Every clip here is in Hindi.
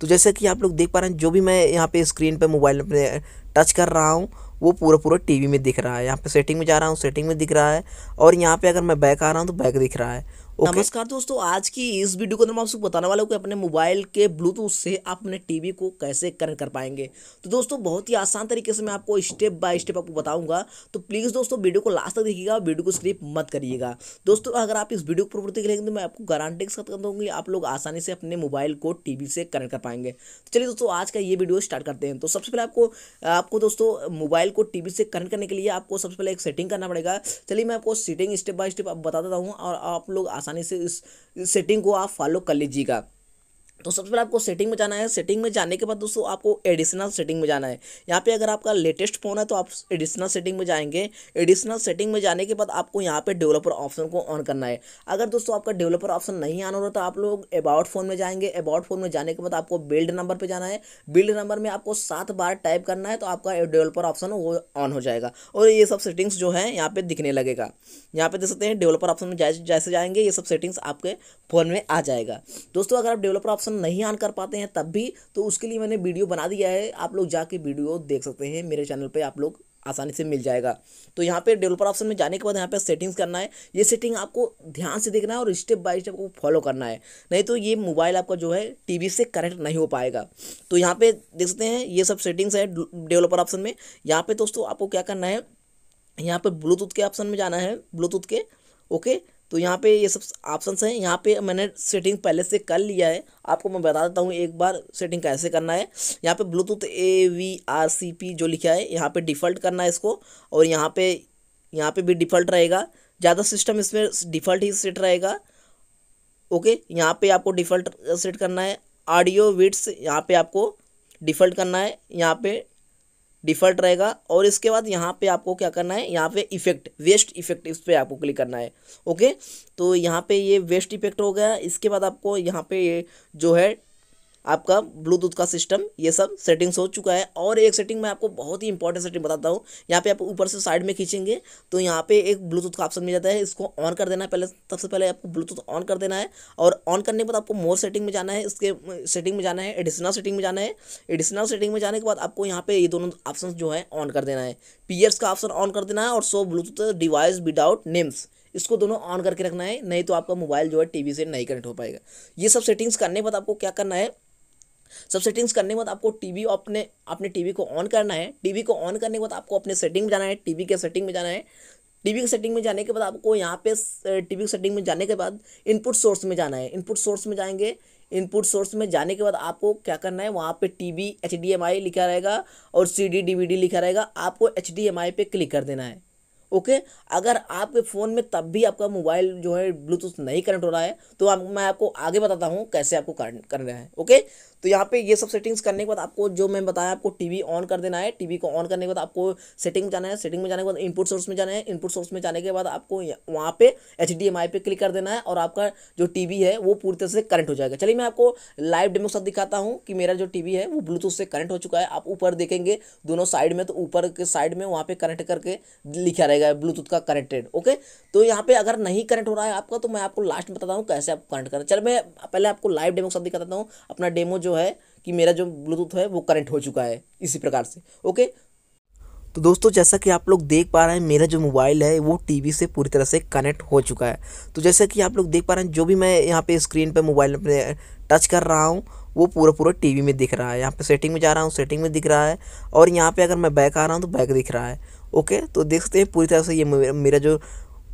तो जैसे कि आप लोग देख पा रहे हैं जो भी मैं यहाँ पे स्क्रीन पे मोबाइल में टच कर रहा हूँ वो पूरा पूरा टीवी में दिख रहा है यहाँ पे सेटिंग में जा रहा हूँ सेटिंग में दिख रहा है और यहाँ पे अगर मैं बैक आ रहा हूँ तो बैक दिख रहा है Okay. नमस्कार दोस्तों आज की इस वीडियो के अंदर मैं आपको बताने वाला हूँ कि अपने मोबाइल के ब्लूटूथ से आप अपने टीवी को कैसे कनेक्ट कर पाएंगे तो दोस्तों बहुत ही आसान तरीके से मैं आपको स्टेप बाय स्टेप आपको बताऊंगा तो प्लीज़ दोस्तों वीडियो को लास्ट तक देखिएगा और वीडियो को स्क्रिप मत करिएगा दोस्तों अगर आप इस वीडियो को प्रवृत्ति करेंगे तो मैं आपको गारंटी के साथ कर दूँगी आप लोग आसानी से अपने मोबाइल को टी से कनेक्ट कर पाएंगे तो चलिए दोस्तों आज का ये वीडियो स्टार्ट करते हैं तो सबसे पहले आपको आपको दोस्तों मोबाइल को टी से कनेक्ट करने के लिए आपको सबसे पहले एक सेटिंग करना पड़ेगा चलिए मैं आपको सेटिंग स्टेप बाय स्टेप आप बता देता हूँ और आप लोग आसानी से इस सेटिंग को आप फॉलो कर लीजिएगा तो सबसे पहले आपको सेटिंग में जाना है सेटिंग में जाने के बाद दोस्तों आपको एडिशनल सेटिंग में जाना है यहाँ पे अगर आपका लेटेस्ट फ़ोन है तो आप एडिशनल सेटिंग में जाएंगे एडिशनल सेटिंग में जाने के बाद आपको यहाँ पे डेवलपर ऑप्शन को ऑन करना है अगर दोस्तों आपका डेवलपर ऑप्शन नहीं आना हो रहा तो आप लोग अबाउट फ़ोन में जाएंगे अबाउट फ़ोन में जाने के बाद आपको बिल्ड नंबर पर जाना है बिल्ड नंबर में आपको सात बार टाइप करना है तो आपका डेवलपर ऑप्शन वो ऑन हो जाएगा और ये सब सेटिंग्स जो है यहाँ पर दिखने लगेगा यहाँ पर देख सकते हैं डेवलपर ऑप्शन में जैसे जाएंगे ये सब सेटिंग्स आपके फ़ोन में आ जाएगा दोस्तों अगर आप डेवलपर ऑप्शन पसंद नहीं आन कर पाते हैं तब भी तो उसके लिए मैंने वीडियो बना दिया है आप लोग जाके वीडियो देख सकते हैं मेरे चैनल पर आप लोग आसानी से मिल जाएगा तो यहाँ पे डेवलपर ऑप्शन में जाने के बाद यहाँ पे सेटिंग्स करना है ये सेटिंग आपको ध्यान से देखना है और स्टेप बाय स्टेप को फॉलो करना है नहीं तो ये मोबाइल आपका जो है टीवी से कनेक्ट नहीं हो पाएगा तो यहाँ पे देख सकते हैं ये सब सेटिंग्स है डेवलपर ऑप्शन में यहाँ पे दोस्तों आपको क्या करना है यहाँ पर ब्लूटूथ के ऑप्शन में जाना है ब्लूटूथ के ओके तो यहाँ पे ये सब ऑप्शंस हैं यहाँ पे मैंने सेटिंग पहले से कर लिया है आपको मैं बता देता हूँ एक बार सेटिंग कैसे करना है यहाँ पे Bluetooth A V R C P जो लिखा है यहाँ पे डिफ़ल्ट करना है इसको और यहाँ पे यहाँ पे भी डिफ़ॉल्ट रहेगा ज़्यादा सिस्टम इसमें डिफ़ॉल्ट ही सेट रहेगा ओके यहाँ पर आपको डिफ़ल्ट सेट करना है ऑडियो विड्स यहाँ पर आपको डिफ़ॉल्ट करना है यहाँ पर डिफ़ॉल्ट रहेगा और इसके बाद यहाँ पे आपको क्या करना है यहाँ पे इफेक्ट वेस्ट इफेक्ट इस पर आपको क्लिक करना है ओके तो यहाँ पे ये वेस्ट इफेक्ट हो गया इसके बाद आपको यहाँ पे ये जो है आपका ब्लूटूथ का सिस्टम ये सब सेटिंग्स हो चुका है और एक सेटिंग मैं आपको बहुत ही इंपॉर्टेंट सेटिंग बताता हूँ यहाँ पे आप ऊपर से साइड में खींचेंगे तो यहाँ पे एक ब्लूटूथ का ऑप्शन मिल जाता है इसको ऑन कर देना है पहले सबसे पहले आपको ब्लूटूथ ऑन कर देना है और ऑन करने के बाद आपको मोर सेटिंग में जाना है इसके सेटिंग में जाना है एडिशनल सेटिंग में जाना है एडिशनल सेटिंग में जाने के बाद आपको यहाँ पे ये दोनों ऑप्शन जो है ऑन कर देना है पीयर्स का ऑप्शन ऑन कर देना है और so Bluetooth device without names इसको दोनों ऑन करके रखना है नहीं तो आपका मोबाइल जो है टीवी से नहीं कनेक्ट हो पाएगा ये सब सेटिंग्स करने के बाद आपको क्या करना है सब सेटिंग्स करने के बाद आपको टीवी अपने अपने टीवी को ऑन करना है टीवी को ऑन करने के बाद आपको अपने सेटिंग में जाना है टीवी के सेटिंग में जाना है टीवी के सेटिंग में जाने के बाद आपको यहाँ पे टीवी के सेटिंग में जाने के बाद इनपुट सोर्स में जाना है इनपुट सोर्स में जाएंगे इनपुट सोर्स में जाने के बाद आपको क्या करना है वहाँ पे T V H D M I लिखा रहेगा और C D D V D लिखा रहेगा आपको एच डी एम आई पे क्लिक कर देना है ओके अगर आपके फ़ोन में तब भी आपका मोबाइल जो है ब्लूटूथ नहीं कनेक्ट हो रहा है तो आप मैं आपको आगे बताता हूँ कैसे आपको करना है ओके तो यहाँ पे ये सब सेटिंग्स करने के बाद आपको जो मैं बताया आपको टीवी ऑन कर देना है टीवी को ऑन करने के बाद आपको सेटिंग में जाना है सेटिंग में जाने के बाद इनपुट सोर्स में जाना है इनपुट सोर्स में जाने के बाद आपको वहाँ पे एच डी एम आई पे क्लिक कर देना है और आपका जो टीवी है वो पूरी तरह से करंट हो जाएगा चलिए मैं आपको लाइव डेमो साथ दिखाता हूँ कि मेरा जो टीवी है वो ब्लूटूथ से करंट हो चुका है आप ऊपर देखेंगे दोनों साइड में तो ऊपर के साइड में वहाँ पर कनेक्ट करके लिखा रहेगा जाएगा ब्लूटूथ का कनेक्टेड ओके तो यहाँ पे अगर नहीं कनेक्ट हो रहा है आपका तो मैं आपको लास्ट में बताता हूँ कैसे आप कनेक्ट करें चल मैं पहले आपको लाइव डेमो सब साथ दिखा देता हूँ अपना डेमो जो है कि मेरा जो ब्लूटूथ है वो कनेक्ट हो चुका है इसी प्रकार से ओके तो दोस्तों जैसा कि आप लोग देख पा रहे हैं मेरा जो मोबाइल है वो टीवी से पूरी तरह से कनेक्ट हो चुका है तो जैसा कि आप लोग देख पा रहे हैं जो भी मैं यहाँ पे स्क्रीन पे मोबाइल पे टच कर रहा हूँ वो पूरा पूरा टीवी में दिख रहा है यहाँ पे सेटिंग में जा रहा हूँ सेटिंग में दिख रहा है और यहाँ पे अगर मैं बैक आ रहा हूँ तो बैक दिख रहा है ओके तो देख सकते हैं पूरी तरह से ये मेरा जो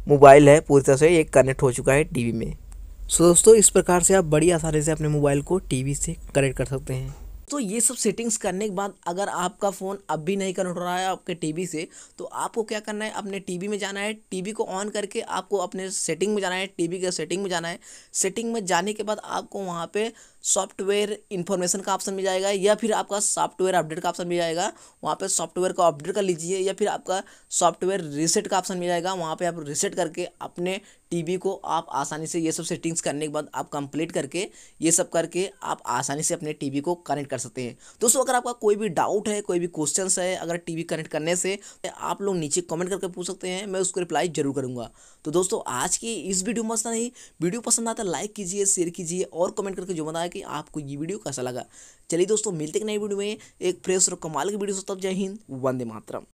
मोबाइल है पूरी तरह से ये कनेक्ट हो चुका है टीवी में सो so, दोस्तों इस प्रकार से आप बड़ी आसानी से अपने मोबाइल को टीवी से कनेक्ट कर सकते हैं तो ये सब सेटिंग्स करने के बाद अगर आपका फ़ोन अब भी नहीं कनेक्ट हो रहा है आपके टीवी से तो आपको क्या करना है अपने टीवी में जाना है टीवी को ऑन करके आपको अपने सेटिंग में जाना है टीवी के सेटिंग में जाना है सेटिंग में जाने के बाद आपको वहाँ पे सॉफ्टवेयर इन्फॉर्मेशन का ऑप्शन मिल जाएगा या फिर आपका सॉफ्टवेयर अपडेट का ऑप्शन मिल जाएगा वहाँ पे सॉफ्टवेयर को अपडेट कर लीजिए या फिर आपका सॉफ्टवेयर रीसेट का ऑप्शन मिल जाएगा वहाँ पे आप रीसेट करके अपने टीवी को आप आसानी से ये सब सेटिंग्स करने के बाद आप कंप्लीट करके ये सब करके आप आसानी से अपने टी को कनेक्ट कर सकते हैं दोस्तों अगर आपका कोई भी डाउट है कोई भी क्वेश्चन है अगर टी कनेक्ट करने से तो आप लोग नीचे कमेंट करके पूछ सकते हैं मैं उसको रिप्लाई जरूर करूँगा तो दोस्तों आज की इस वीडियो में पसंद नहीं वीडियो पसंद आता है लाइक कीजिए शेयर कीजिए और कमेंट करके जो बताया कि आपको ये वीडियो कैसा लगा चलिए दोस्तों मिलते हैं नई वीडियो में एक फ्रेश और कमाल की वीडियो तब जय हिंद वंदे मातरम